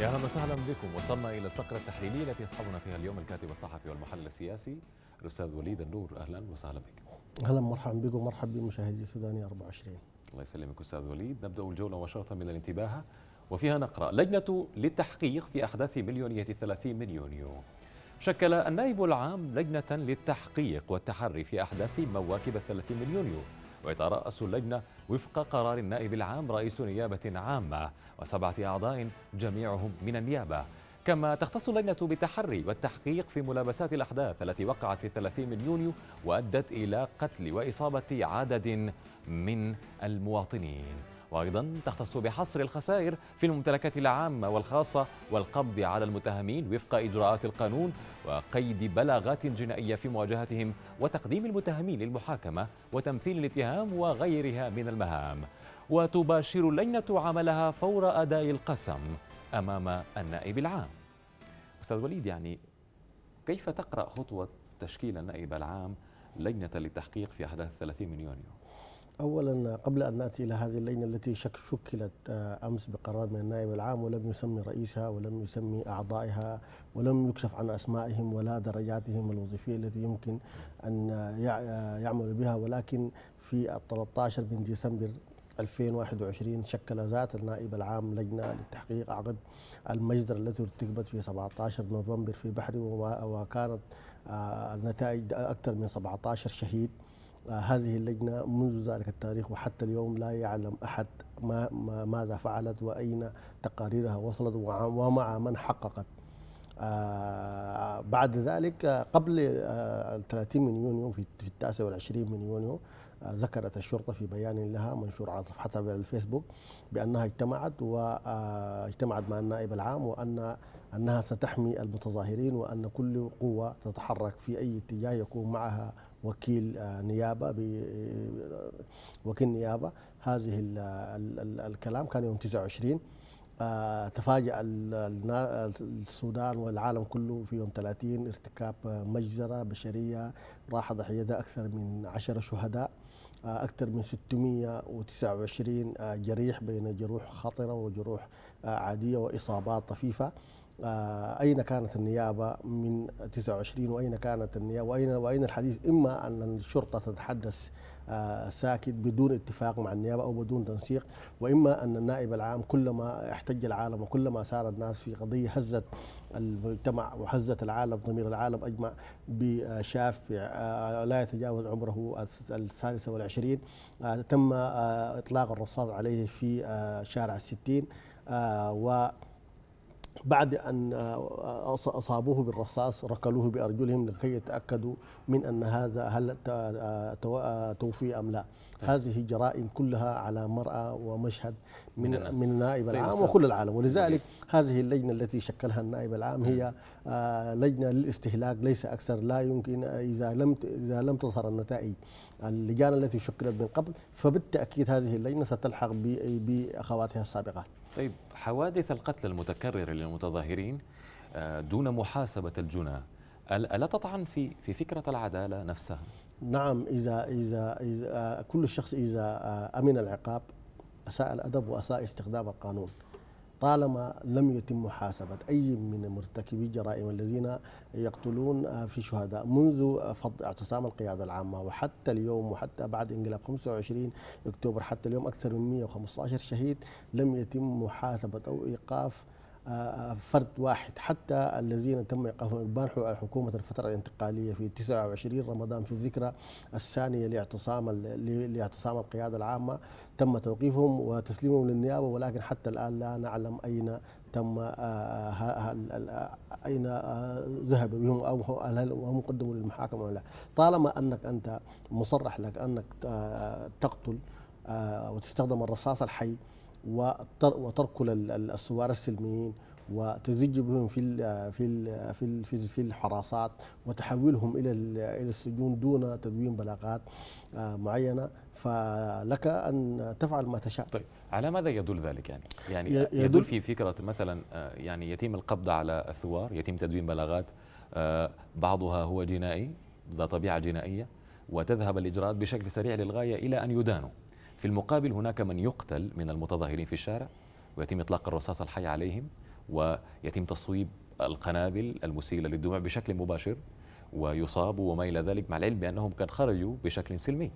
يا اهلا وسهلا بكم وصلنا الى الفقره التحليليه التي يصحبنا فيها اليوم الكاتب الصحفي والمحلل السياسي الاستاذ وليد النور اهلا وسهلا بك. اهلا مرحبا بكم ومرحبا بمشاهدي سوداني 24. الله يسلمك استاذ وليد، نبدا الجوله مباشره من الانتباه وفيها نقرا لجنه للتحقيق في احداث مليونيه 30 من يونيو. شكل النائب العام لجنه للتحقيق والتحري في احداث مواكب 30 من يونيو ويتراس اللجنه وفق قرار النائب العام رئيس نيابة عامة وسبعة أعضاء جميعهم من النيابة كما تختص اللجنة بالتحري والتحقيق في ملابسات الأحداث التي وقعت في 30 من يونيو وأدت إلى قتل وإصابة عدد من المواطنين وأيضا تختص بحصر الخسائر في الممتلكات العامة والخاصة والقبض على المتهمين وفق إجراءات القانون وقيد بلاغات جنائية في مواجهتهم وتقديم المتهمين للمحاكمة وتمثيل الاتهام وغيرها من المهام وتباشر اللجنة عملها فور أداء القسم أمام النائب العام أستاذ وليد يعني كيف تقرأ خطوة تشكيل النائب العام لجنة للتحقيق في أحداث 30 من يونيو؟ اولا قبل ان ناتي الى هذه اللجنه التي شك شكلت آه، امس بقرار من النائب العام ولم يسمي رئيسها ولم يسمي اعضائها ولم يكشف عن اسمائهم ولا درجاتهم الوظيفيه التي يمكن ان آه، يعمل بها ولكن في 13 من ديسمبر 2021 شكل ذات النائب العام لجنه للتحقيق عقب المجزره التي ارتكبت في 17 نوفمبر في بحري وكانت آه، النتائج اكثر من 17 شهيد هذه اللجنة منذ ذلك التاريخ وحتى اليوم لا يعلم أحد ما ما ماذا فعلت وأين تقاريرها وصلت ومع من حققت آه، بعد ذلك آه، قبل 30 آه، من يونيو في التاسع والعشرين من يونيو ذكرت الشرطة في بيان لها منشور على صفحتها بالفيسبوك بأنها اجتمعت واجتمعت مع النائب العام وأن أنها ستحمي المتظاهرين وأن كل قوة تتحرك في أي اتجاه يكون معها وكيل آه، نيابه آه، وكيل نيابه هذه الكلام كان يوم 29 آه، تفاجأ السودان والعالم كله في يوم 30 ارتكاب مجزرة بشرية راح ضحيتها أكثر من 10 شهداء أكثر من 629 جريح بين جروح خطرة وجروح عادية وإصابات طفيفة آه، أين كانت النيابة من 29 وأين كانت النيابة وأين وأين الحديث إما أن الشرطة تتحدث آه، ساكت بدون اتفاق مع النيابة أو بدون تنسيق وإما أن النائب العام كلما احتج العالم وكلما سار الناس في قضية هزت المجتمع وهزت العالم ضمير العالم أجمع بشاف آه، لا يتجاوز عمره الثالثة والعشرين تم إطلاق الرصاص عليه في شارع الستين و بعد أن آه، أصابوه بالرصاص ركلوه بأرجلهم لكي يتأكدوا من أن هذا هل آه، آه، توفي أم لا نعم. هذه جرائم كلها على مرأة ومشهد من, من, من النائب طيب العام وكل العالم ولذلك هذه اللجنة التي شكلها النائب العام هي نعم. لجنة للاستهلاك ليس أكثر لا يمكن إذا لم إذا لم تظهر النتائج اللجان التي شكلت من قبل فبالتأكيد هذه اللجنة ستلحق بأخواتها السابقات طيب حوادث القتل المتكرر للمتظاهرين آه، دون محاسبة الجنى ألا تطعن في في فكرة العدالة نفسها؟ نعم إذا إذا, إذا آه، كل شخص إذا آه، أمن العقاب أساء الأدب وأساء استخدام القانون طالما لم يتم محاسبة أي من مرتكبي الجرائم الذين يقتلون آه، في شهداء منذ فض اعتصام القيادة العامة وحتى اليوم وحتى بعد انقلاب 25 أكتوبر حتى اليوم أكثر من 115 شهيد لم يتم محاسبة أو إيقاف فرد واحد حتى الذين تم ايقافهم بانحوا على حكومه الفتره الانتقاليه في 29 رمضان في الذكرى الثانيه لاعتصام لاعتصام القياده العامه تم توقيفهم وتسليمهم للنيابه ولكن حتى الان لا نعلم اين تم آه، اين آه، ذهب بهم او هل هم قدموا للمحاكمه ولا طالما انك انت مصرح لك انك آه، تقتل وتستخدم الرصاص الحي وترك الثوار السلميين وتزج بهم في في في في الحراسات وتحولهم الى الى السجون دون تدوين بلاغات آه، معينه فلك ان تفعل ما تشاء طيب على ماذا يدل ذلك يعني يعني يدل, يدل في فكره مثلا آه، يعني يتم القبض على الثوار يتم تدوين بلاغات آه، بعضها هو جنائي ذا طبيعه جنائيه وتذهب الاجراءات بشكل سريع للغايه الى ان يدانوا في المقابل هناك من يقتل من المتظاهرين في الشارع ويتم إطلاق الرصاص الحي عليهم ويتم تصويب القنابل المسيلة للدموع بشكل مباشر ويصابوا وما إلى ذلك مع العلم بأنهم قد خرجوا بشكل سلمي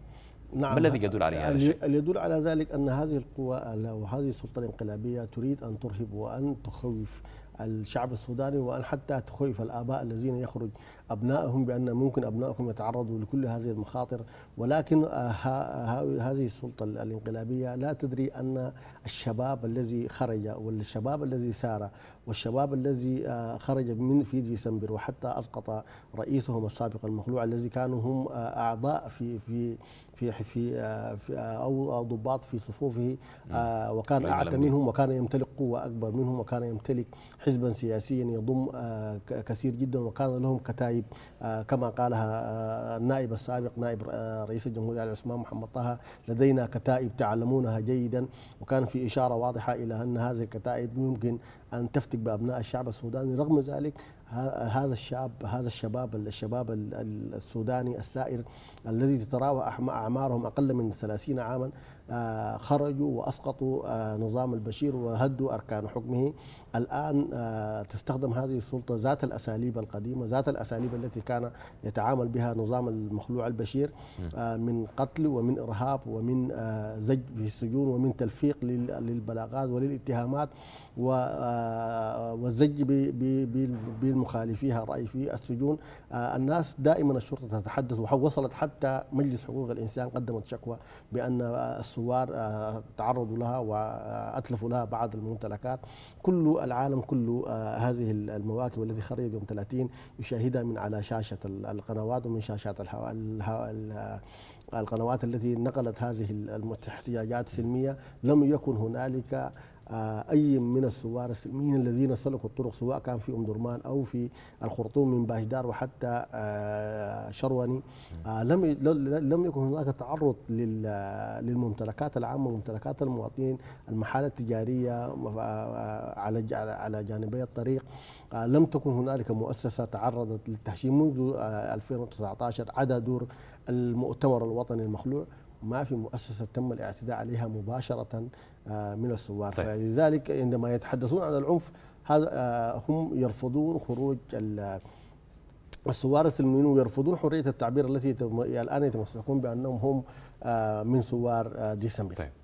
نعم ما الذي يدل عليه هذا يعني الشيء؟ يدل على ذلك أن هذه القوى وهذه السلطة الانقلابية تريد أن ترهب وأن تخوف الشعب السوداني وأن حتى تخوف الآباء الذين يخرج أبنائهم بأن ممكن أبنائكم يتعرضوا لكل هذه المخاطر ولكن هذه السلطة الانقلابية لا تدري أن الشباب الذي خرج والشباب الذي سار والشباب الذي آه، خرج من في ديسمبر وحتى اسقط رئيسهم السابق المخلوع الذي كانوا هم آه، اعضاء في في في في, آه، في او ضباط في صفوفه نعم. وكان اعتى منهم وكان يمتلك قوه اكبر منهم وكان يمتلك حزبا سياسيا يضم كثير جدا وكان لهم كتائب كما قالها النائب السابق نائب رئيس الجمهوريه العثمان محمد طه لدينا كتائب تعلمونها جيدا وكان في اشاره واضحه الى ان هذه الكتائب يمكن ان تفتك بابناء الشعب السوداني رغم ذلك هذا الشاب هذا الشباب الشباب السوداني السائر الذي تتراوح اعمارهم اقل من 30 عاما آه، خرجوا وأسقطوا آه، نظام البشير وهدوا أركان حكمه الآن آه، تستخدم هذه السلطة ذات الأساليب القديمة ذات الأساليب التي كان يتعامل بها نظام المخلوع البشير من قتل ومن إرهاب ومن زج في السجون ومن تلفيق للبلاغات وللاتهامات والزج بالمخالفيها الرأي في السجون الناس دائما الشرطة تتحدث وصلت حتى مجلس حقوق الإنسان قدمت شكوى بأن السلطة الثوار آه، تعرضوا لها وأتلفوا لها بعض الممتلكات كل العالم كل آه، هذه المواكب التي خرجت يوم 30 يشاهدها من على شاشة القنوات ومن شاشات الهواء آه، القنوات التي نقلت هذه الاحتياجات السلمية لم يكن هنالك آه، اي من الثوار السلميين الذين سلكوا الطرق سواء كان في ام درمان او في الخرطوم من باهدار وحتى آه، شرواني آه، لم لم يكن هناك تعرض للممتلكات العامه ممتلكات المواطنين المحال التجاريه على على جانبي الطريق لم تكن هنالك مؤسسه تعرضت للتهشيم منذ 2019 عدا دور المؤتمر الوطني المخلوع ما في مؤسسة تم الاعتداء عليها مباشرة آه، من الثوار طيب. فلذلك عندما يتحدثون عن العنف هذا آه، هم يرفضون خروج الثوار السلميين ويرفضون حرية التعبير التي الآن يتمسكون بأنهم هم آه، من ثوار ديسمبر طيب.